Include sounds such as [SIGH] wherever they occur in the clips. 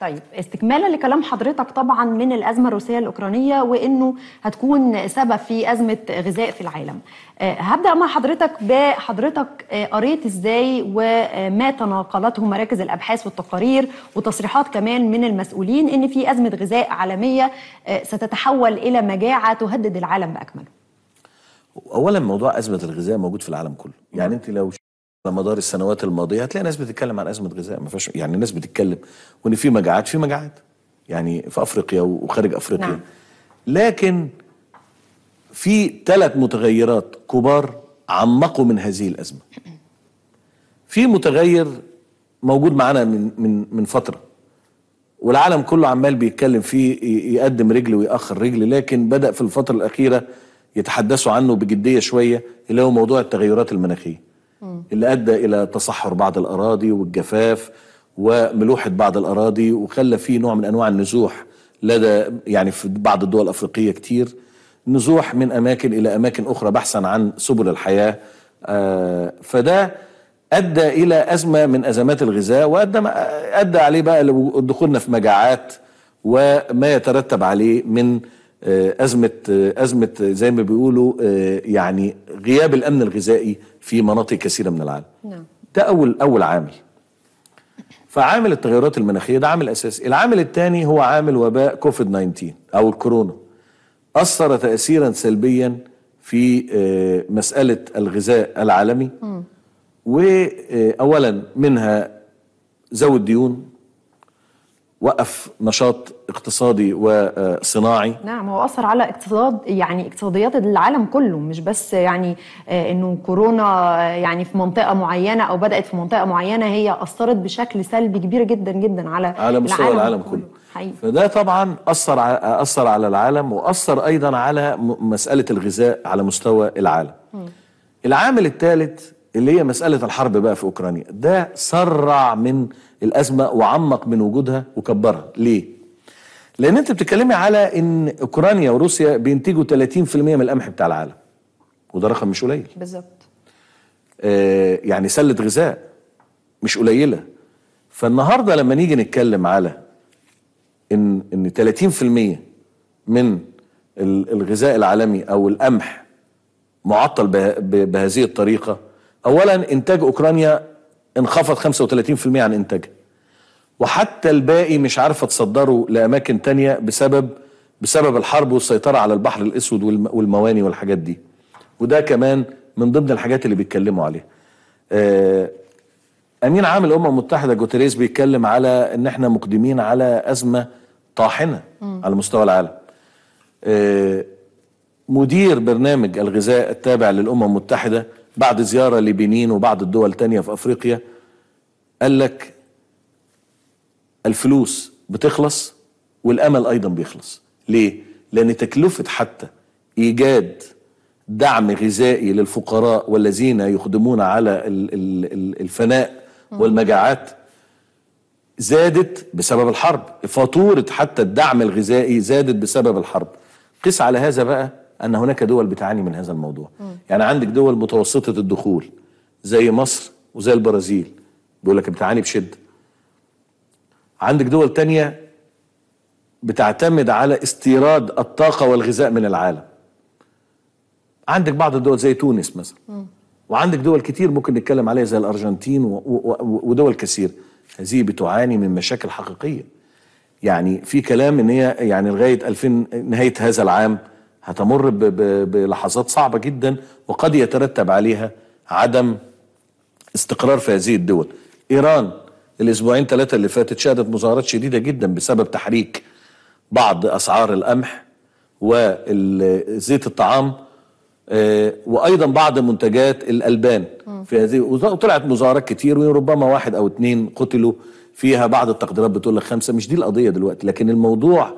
طيب استكمالا لكلام حضرتك طبعا من الازمه الروسيه الاوكرانيه وانه هتكون سبب في ازمه غذاء في العالم. آه، هبدا مع حضرتك بحضرتك آه، قريت ازاي وما تناقلته مراكز الابحاث والتقارير وتصريحات كمان من المسؤولين ان في ازمه غذاء عالميه آه، ستتحول الى مجاعه تهدد العالم باكمله. اولا موضوع ازمه الغذاء موجود في العالم كله، يعني نعم. انت لو على مدار السنوات الماضيه هتلاقي ناس بتتكلم عن ازمه غذاء ما فيهاش يعني ناس بتتكلم وان في مجاعات في مجاعات يعني في افريقيا وخارج افريقيا نعم. لكن في ثلاث متغيرات كبار عمقوا من هذه الازمه في متغير موجود معانا من من من فتره والعالم كله عمال بيتكلم فيه يقدم رجل ويأخر رجل لكن بدأ في الفترة الأخيرة يتحدثوا عنه بجدية شوية اللي هو موضوع التغيرات المناخية اللي ادى الى تصحر بعض الاراضي والجفاف وملوحه بعض الاراضي وخلى فيه نوع من انواع النزوح لدى يعني في بعض الدول الافريقيه كتير نزوح من اماكن الى اماكن اخرى بحثا عن سبل الحياه آه، فده ادى الى ازمه من ازمات الغذاء وادى ادى عليه بقى دخولنا في مجاعات وما يترتب عليه من آه، ازمه آه، ازمه زي ما بيقولوا آه، يعني غياب الامن الغذائي في مناطق كثيره من العالم. نعم. ده اول اول عامل. فعامل التغيرات المناخيه ده عامل اساسي، العامل الثاني هو عامل وباء كوفيد 19 او الكورونا. اثر تاثيرا سلبيا في مساله الغذاء العالمي. م. واولا منها ذوي الديون وقف نشاط اقتصادي وصناعي نعم هو اثر على اقتصاد يعني اقتصاديات العالم كله مش بس يعني آه، انه كورونا آه، يعني في منطقه معينه او بدات في منطقه معينه هي اثرت بشكل سلبي كبير جدا جدا على على مستوى العالم, العالم كله, كله. حقيقي. فده طبعا اثر اثر على العالم واثر ايضا على مساله الغذاء على مستوى العالم م. العامل الثالث اللي هي مساله الحرب بقى في اوكرانيا ده سرع من الأزمة وعمق من وجودها وكبرها ليه؟ لأن أنت بتتكلمي على إن أوكرانيا وروسيا بينتجوا 30% من القمح بتاع العالم وده رقم مش قليل بالظبط آه يعني سلة غذاء مش قليلة فالنهاردة لما نيجي نتكلم على إن إن 30% من الغذاء العالمي أو القمح معطل بهذه الطريقة أولا إنتاج أوكرانيا انخفض 35% عن انتاجها وحتى الباقي مش عارفه تصدره لاماكن تانية بسبب بسبب الحرب والسيطره على البحر الاسود والمواني والحاجات دي وده كمان من ضمن الحاجات اللي بيتكلموا عليها آه، امين عام الامم المتحده جوتريس بيتكلم على ان احنا مقدمين على ازمه طاحنه م. على مستوى العالم آه، مدير برنامج الغذاء التابع للامم المتحده بعد زيارة لبنين وبعض الدول تانية في أفريقيا قال لك الفلوس بتخلص والأمل أيضا بيخلص ليه؟ لأن تكلفة حتى إيجاد دعم غذائي للفقراء والذين يخدمون على الفناء والمجاعات زادت بسبب الحرب فاتورة حتى الدعم الغذائي زادت بسبب الحرب قيس على هذا بقى أن هناك دول بتعاني من هذا الموضوع م. يعني عندك دول متوسطة الدخول زي مصر وزي البرازيل بيقول لك بتعاني بشدة عندك دول تانية بتعتمد على استيراد الطاقة والغذاء من العالم عندك بعض الدول زي تونس مثلا وعندك دول كتير ممكن نتكلم عليها زي الأرجنتين و... و... ودول كثير هذه بتعاني من مشاكل حقيقية يعني في كلام ان هي يعني لغايه 2000 نهايه هذا العام هتمر بلحظات صعبة جدا وقد يترتب عليها عدم استقرار في هذه الدول إيران الأسبوعين ثلاثة اللي فاتت شهدت مظاهرات شديدة جدا بسبب تحريك بعض أسعار القمح وزيت الطعام آه، وأيضا بعض منتجات الألبان في هذه وطلعت مظاهرات كتير وربما واحد أو اتنين قتلوا فيها بعض التقديرات بتقول لك خمسة مش دي القضية دلوقتي لكن الموضوع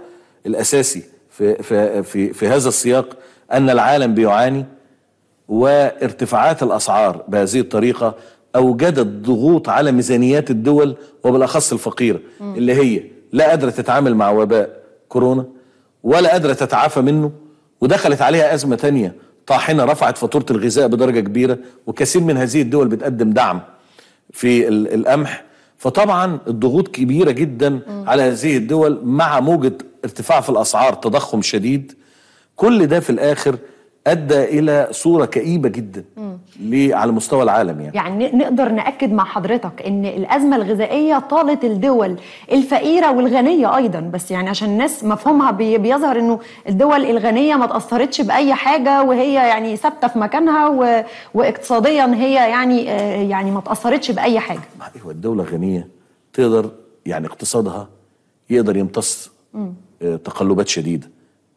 الأساسي في, في, في, في هذا السياق أن العالم بيعاني وارتفاعات الأسعار بهذه الطريقة أوجدت ضغوط على ميزانيات الدول وبالأخص الفقيرة م. اللي هي لا قادرة تتعامل مع وباء كورونا ولا قادرة تتعافى منه ودخلت عليها أزمة تانية طاحنة رفعت فاتورة الغذاء بدرجة كبيرة وكثير من هذه الدول بتقدم دعم في القمح فطبعا الضغوط كبيره جدا مم. على هذه الدول مع موجه ارتفاع في الاسعار تضخم شديد كل ده في الاخر ادى الى صوره كئيبه جدا على مستوى العالم يعني يعني نقدر ناكد مع حضرتك ان الازمه الغذائيه طالت الدول الفقيره والغنيه ايضا بس يعني عشان الناس مفهومها بيظهر انه الدول الغنيه ما تاثرتش باي حاجه وهي يعني ثابته في مكانها و... واقتصاديا هي يعني آه، يعني ما تاثرتش باي حاجه ما ايوه الدوله الغنيه تقدر يعني اقتصادها يقدر يمتص آه، تقلبات شديده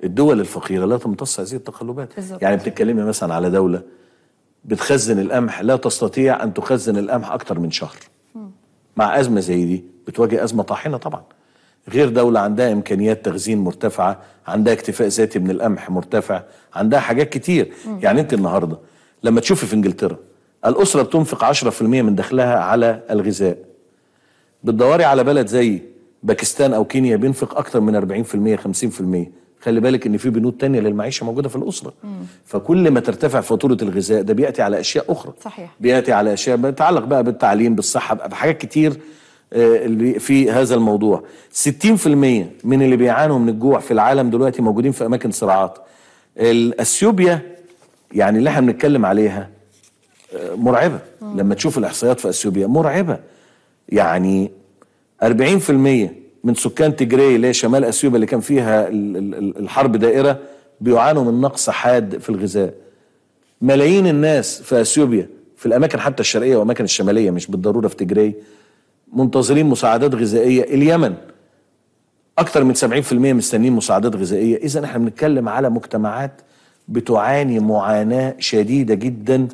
الدول الفقيره لا تمتص هذه التقلبات بالزبط. يعني بتتكلمي مثلا على دوله بتخزن القمح لا تستطيع ان تخزن القمح اكتر من شهر م. مع ازمه زي دي بتواجه ازمه طاحنه طبعا غير دولة عندها إمكانيات تخزين مرتفعة عندها اكتفاء ذاتي من القمح مرتفع عندها حاجات كتير م. يعني أنت النهاردة لما تشوفي في إنجلترا الأسرة بتنفق 10% من دخلها على الغذاء بتدوري على بلد زي باكستان أو كينيا بينفق أكتر من 40% 50% خلي بالك ان في بنود تانية للمعيشه موجوده في الاسره مم. فكل ما ترتفع فاتوره الغذاء ده بياتي على اشياء اخرى صحيح بياتي على اشياء بتتعلق بقى بالتعليم بالصحه بقى بحاجات كتير آه، اللي في هذا الموضوع 60% من اللي بيعانوا من الجوع في العالم دلوقتي موجودين في اماكن صراعات الاثيوبيا يعني اللي احنا بنتكلم عليها آه، مرعبه مم. لما تشوف الاحصائيات في اثيوبيا مرعبه يعني 40% من سكان تجري اللي هي شمال اثيوبيا اللي كان فيها الحرب دائره بيعانوا من نقص حاد في الغذاء ملايين الناس في اثيوبيا في الاماكن حتى الشرقيه والاماكن الشماليه مش بالضروره في تجري منتظرين مساعدات غذائيه اليمن اكثر من 70% مستنيين مساعدات غذائيه اذا احنا بنتكلم على مجتمعات بتعاني معاناه شديده جدا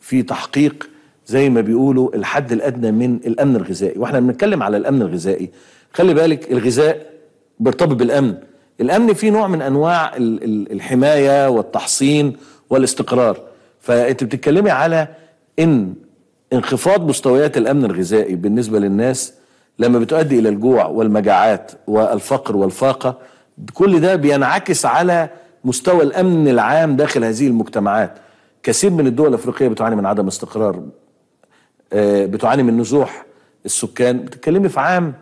في تحقيق زي ما بيقولوا الحد الادنى من الامن الغذائي واحنا بنتكلم على الامن الغذائي خلي بالك الغذاء بيرتبط بالامن الامن فيه نوع من انواع الحمايه والتحصين والاستقرار فانت بتتكلمي على ان انخفاض مستويات الامن الغذائي بالنسبه للناس لما بتؤدي الى الجوع والمجاعات والفقر والفاقه كل ده بينعكس على مستوى الامن العام داخل هذه المجتمعات كثير من الدول الافريقيه بتعاني من عدم استقرار آه، بتعاني من نزوح السكان بتتكلمي في عام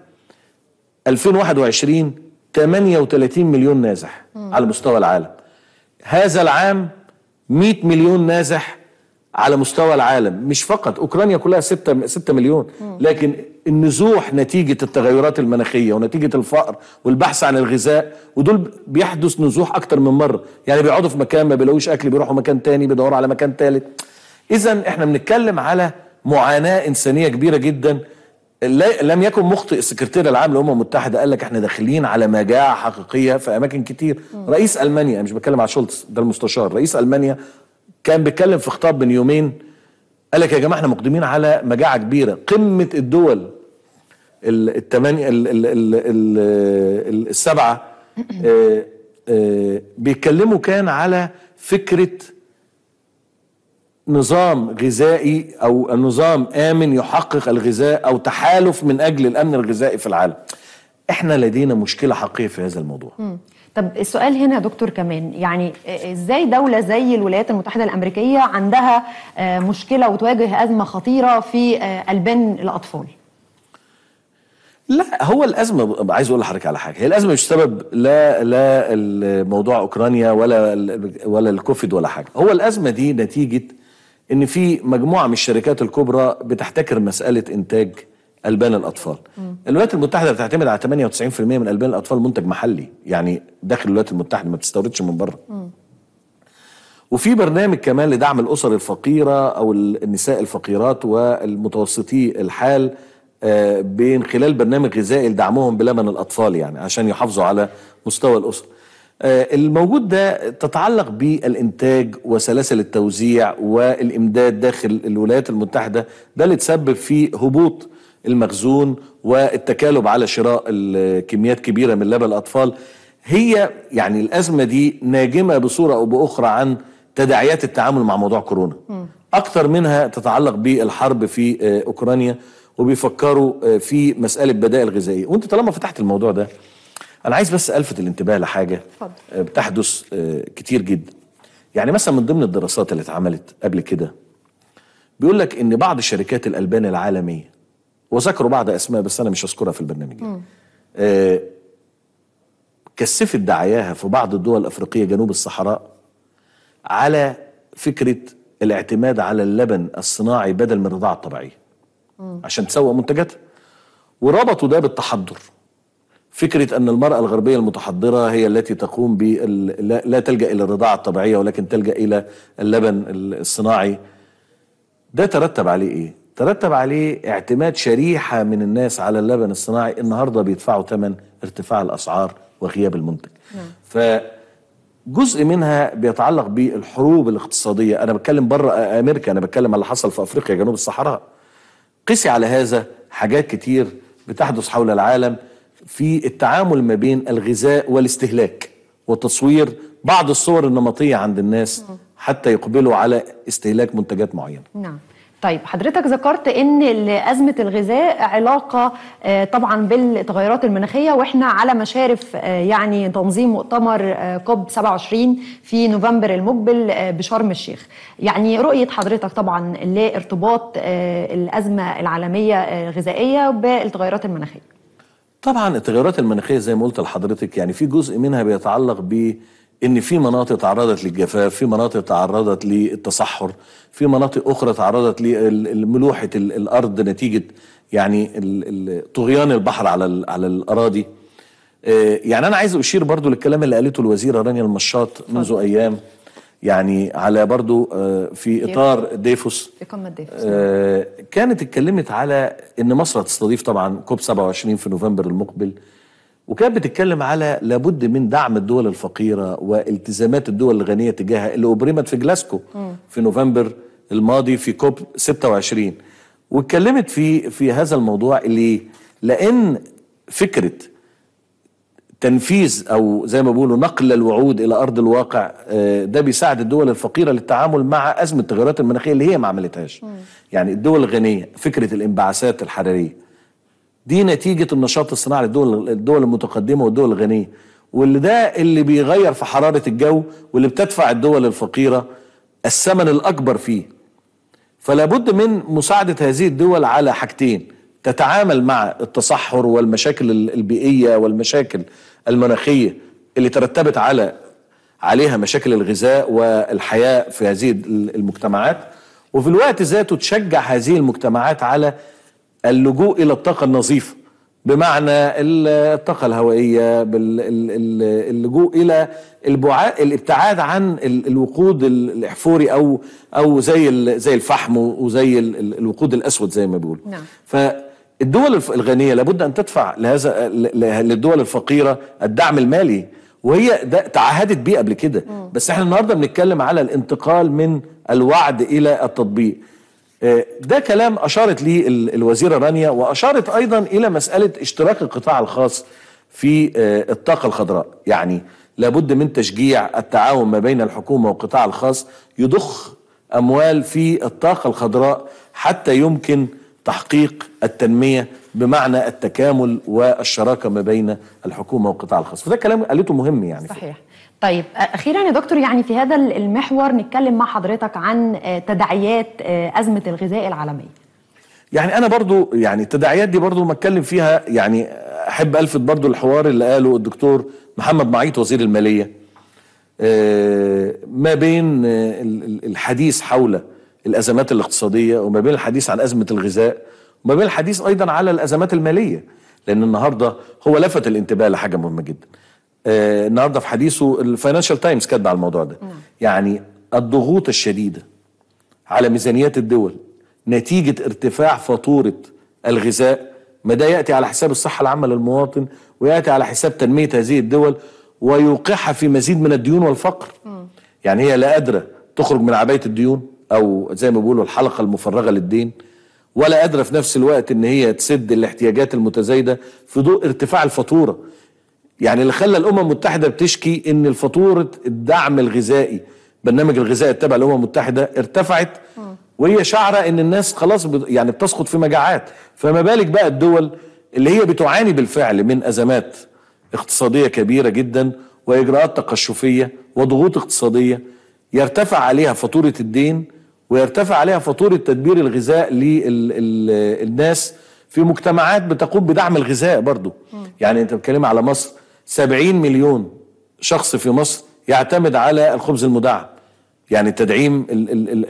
2021 38 مليون نازح مم. على مستوى العالم هذا العام 100 مليون نازح على مستوى العالم مش فقط اوكرانيا كلها 6 6 مليون مم. لكن النزوح نتيجه التغيرات المناخيه ونتيجه الفقر والبحث عن الغذاء ودول بيحدث نزوح اكتر من مره يعني بيقعدوا في مكان ما بيلاقوش اكل بيروحوا مكان تاني بيدوروا على مكان ثالث اذا احنا بنتكلم على معاناه انسانيه كبيره جدا لم يكن مخطئ السكرتير العام للامم المتحده قال لك احنا داخلين على مجاعه حقيقيه في اماكن كتير رئيس المانيا مش بتكلم على شولتز ده المستشار رئيس المانيا كان بيتكلم في خطاب من يومين قال لك يا جماعه احنا مقدمين على مجاعه كبيره قمه الدول الثمانيه السبعه [CLEARS THROAT] آه، آه، بيتكلموا كان على فكره نظام غذائي او نظام امن يحقق الغذاء او تحالف من اجل الامن الغذائي في العالم احنا لدينا مشكله حقيقيه في هذا الموضوع مم. طب السؤال هنا يا دكتور كمان يعني ازاي دولة زي الولايات المتحدة الأمريكية عندها آه، مشكلة وتواجه أزمة خطيرة في آه، ألبان الأطفال لا هو الازمه عايز اقول لحضرتك على حاجه هي الازمه مش سبب لا لا الموضوع اوكرانيا ولا ولا الكوفيد ولا حاجه هو الازمه دي نتيجه ان في مجموعه من الشركات الكبرى بتحتكر مساله انتاج البان الاطفال مم. الولايات المتحده بتعتمد على 98% من البان الاطفال منتج محلي يعني داخل الولايات المتحده ما بتستوردش من بره وفي برنامج كمان لدعم الاسر الفقيره او النساء الفقيرات والمتوسطي الحال آه، بين خلال برنامج غذائي لدعمهم بلبن الاطفال يعني عشان يحافظوا على مستوى الاسره آه، الموجود ده تتعلق بالإنتاج وسلاسل التوزيع والإمداد داخل الولايات المتحدة ده اللي تسبب في هبوط المخزون والتكالب على شراء كميات كبيرة من لبن الأطفال هي يعني الأزمة دي ناجمة بصورة أو بأخرى عن تداعيات التعامل مع موضوع كورونا اكثر منها تتعلق بالحرب في آه، أوكرانيا وبيفكروا آه، في مسألة بدائل غذائية وانت طالما فتحت الموضوع ده انا عايز بس الفت الانتباه لحاجه فضل. آه، بتحدث آه، كتير جدا يعني مثلا من ضمن الدراسات اللي اتعملت قبل كده بيقول لك ان بعض شركات الالبان العالميه وذكروا بعض اسماء بس انا مش هذكرها في البرنامج يعني، آه كثفت دعاياها في بعض الدول الافريقيه جنوب الصحراء على فكره الاعتماد على اللبن الصناعي بدل من الرضاعه الطبيعيه عشان تسوق منتجاتها وربطوا ده بالتحضر فكرة أن المرأة الغربية المتحضرة هي التي تقوم ب لا تلجأ إلى الرضاعة الطبيعية ولكن تلجأ إلى اللبن الصناعي ده ترتب عليه إيه؟ ترتب عليه اعتماد شريحة من الناس على اللبن الصناعي النهاردة بيدفعوا ثمن ارتفاع الأسعار وغياب المنتج نعم. فجزء منها بيتعلق بالحروب الاقتصادية أنا بتكلم بره أمريكا أنا بتكلم على اللي حصل في أفريقيا جنوب الصحراء قسي على هذا حاجات كتير بتحدث حول العالم في التعامل ما بين الغذاء والاستهلاك وتصوير بعض الصور النمطيه عند الناس حتى يقبلوا على استهلاك منتجات معينه. نعم. طيب حضرتك ذكرت ان ازمه الغذاء علاقه آه، طبعا بالتغيرات المناخيه واحنا على مشارف آه، يعني تنظيم مؤتمر آه، كوب 27 في نوفمبر المقبل بشرم الشيخ يعني رؤيه حضرتك طبعا لارتباط الازمه العالميه الغذائيه بالتغيرات المناخيه طبعا التغيرات المناخيه زي ما قلت لحضرتك يعني في جزء منها بيتعلق ب ان في مناطق تعرضت للجفاف في مناطق تعرضت للتصحر في مناطق اخرى تعرضت لملوحه الارض نتيجه يعني طغيان البحر على على الاراضي آه، يعني انا عايز اشير برضو للكلام اللي قالته الوزيره رانيا المشاط منذ ايام يعني على برضو آه، في اطار ديفوس ديفوس آه، نعم. كانت اتكلمت على ان مصر هتستضيف طبعا كوب 27 في نوفمبر المقبل وكانت بتتكلم على لابد من دعم الدول الفقيره والتزامات الدول الغنيه تجاهها اللي ابرمت في جلاسكو في نوفمبر الماضي في كوب 26 واتكلمت في في هذا الموضوع اللي لان فكره تنفيذ او زي ما بيقولوا نقل الوعود الى ارض الواقع آه، ده بيساعد الدول الفقيره للتعامل مع ازمه التغيرات المناخيه اللي هي ما عملتهاش يعني الدول الغنيه فكره الانبعاثات الحراريه دي نتيجه النشاط الصناعي للدول الدول المتقدمه والدول الغنيه واللي ده اللي بيغير في حراره الجو واللي بتدفع الدول الفقيره الثمن الاكبر فيه فلا بد من مساعده هذه الدول على حاجتين تتعامل مع التصحر والمشاكل البيئيه والمشاكل المناخيه اللي ترتبت على عليها مشاكل الغذاء والحياه في هذه المجتمعات وفي الوقت ذاته تشجع هذه المجتمعات على اللجوء الى الطاقه النظيفه بمعنى الطاقه الهوائيه اللجوء الى الابتعاد عن الوقود الاحفوري او او زي زي الفحم وزي الوقود الاسود زي ما بيقولوا نعم الدول الغنيه لابد ان تدفع لهذا للدول الفقيره الدعم المالي وهي ده تعهدت بيه قبل كده بس احنا النهارده بنتكلم على الانتقال من الوعد الى التطبيق آه، ده كلام اشارت ليه الوزيره رانيا واشارت ايضا الى مساله اشتراك القطاع الخاص في آه، الطاقه الخضراء يعني لابد من تشجيع التعاون ما بين الحكومه والقطاع الخاص يضخ اموال في الطاقه الخضراء حتى يمكن تحقيق التنمية بمعنى التكامل والشراكة ما بين الحكومة والقطاع الخاص فده كلام قالته مهم يعني صحيح فيه. طيب اخيرا يا دكتور يعني في هذا المحور نتكلم مع حضرتك عن آه، تداعيات آه، ازمه الغذاء العالميه يعني انا برضو يعني التداعيات دي برضو ما اتكلم فيها يعني احب الفت برضو الحوار اللي قاله الدكتور محمد معيط وزير الماليه آه، ما بين الحديث حول الازمات الاقتصاديه وما بين الحديث عن ازمه الغذاء وما بين الحديث ايضا على الازمات الماليه لان النهارده هو لفت الانتباه لحاجه مهمه جدا آه النهارده في حديثه الفاينانشال تايمز كاتب على الموضوع ده نعم. يعني الضغوط الشديده على ميزانيات الدول نتيجه ارتفاع فاتوره الغذاء ما ده ياتي على حساب الصحه العامه للمواطن وياتي على حساب تنميه هذه الدول ويوقعها في مزيد من الديون والفقر م. يعني هي لا قادره تخرج من عبايه الديون او زي ما بيقولوا الحلقه المفرغه للدين ولا قادره في نفس الوقت ان هي تسد الاحتياجات المتزايده في ضوء ارتفاع الفاتوره يعني اللي خلى الامم المتحده بتشكي ان فاتوره الدعم الغذائي برنامج الغذاء التابع للامم المتحده ارتفعت وهي شعره ان الناس خلاص يعني بتسقط في مجاعات فما بالك بقى الدول اللي هي بتعاني بالفعل من ازمات اقتصاديه كبيره جدا واجراءات تقشفيه وضغوط اقتصاديه يرتفع عليها فاتوره الدين ويرتفع عليها فاتورة تدبير الغذاء للناس في مجتمعات بتقوم بدعم الغذاء برضو يعني انت بتكلم على مصر 70 مليون شخص في مصر يعتمد على الخبز المدعم يعني التدعيم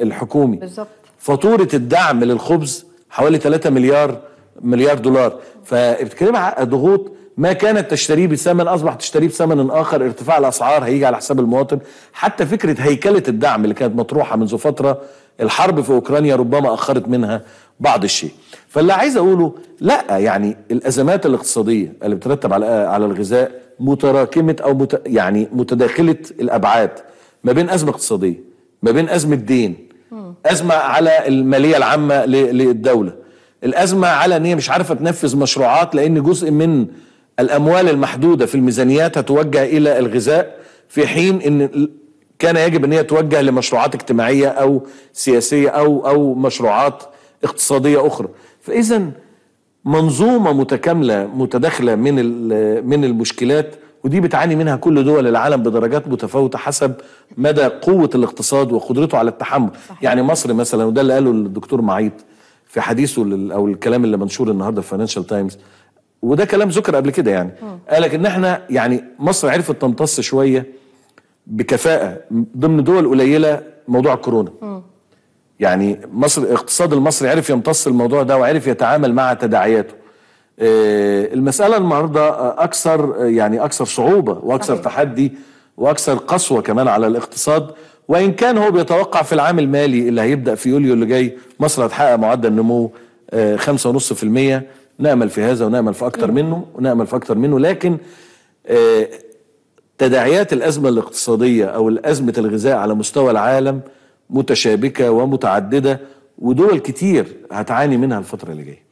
الحكومي بالظبط فاتورة الدعم للخبز حوالي 3 مليار مليار دولار فبتكلم على ضغوط ما كانت تشتريه بثمن اصبح تشتريه بثمن اخر ارتفاع الاسعار هيجي على حساب المواطن حتى فكره هيكله الدعم اللي كانت مطروحه منذ فتره الحرب في اوكرانيا ربما اخرت منها بعض الشيء فاللي عايز اقوله لا يعني الازمات الاقتصاديه اللي بترتب على على الغذاء متراكمه او مت يعني متداخله الابعاد ما بين ازمه اقتصاديه ما بين ازمه دين ازمه على الماليه العامه للدوله الازمه على ان هي مش عارفه تنفذ مشروعات لان جزء من الأموال المحدودة في الميزانيات هتوجه إلى الغذاء في حين أن كان يجب أن هي توجه لمشروعات اجتماعية أو سياسية أو, أو مشروعات اقتصادية أخرى فإذا منظومة متكاملة متداخلة من, من المشكلات ودي بتعاني منها كل دول العالم بدرجات متفاوتة حسب مدى قوة الاقتصاد وقدرته على التحمل صحيح. يعني مصر مثلا وده اللي قاله الدكتور معيط في حديثه او الكلام اللي منشور النهارده في فاينانشال تايمز وده كلام ذكر قبل كده يعني اه. قال لك ان احنا يعني مصر عرفت تمتص شويه بكفاءه ضمن دول قليله موضوع الكورونا م. اه. يعني مصر الاقتصاد المصري عرف يمتص الموضوع ده وعرف يتعامل مع تداعياته آه، المساله النهارده اكثر يعني اكثر صعوبه واكثر صحيح. تحدي واكثر قسوه كمان على الاقتصاد وان كان هو بيتوقع في العام المالي اللي هيبدا في يوليو اللي جاي مصر هتحقق معدل نمو 5.5% نأمل في هذا ونأمل في أكتر منه ونأمل في أكتر منه لكن آه، تداعيات الأزمة الاقتصادية أو الأزمة الغذاء على مستوى العالم متشابكة ومتعددة ودول كتير هتعاني منها الفترة اللي جاية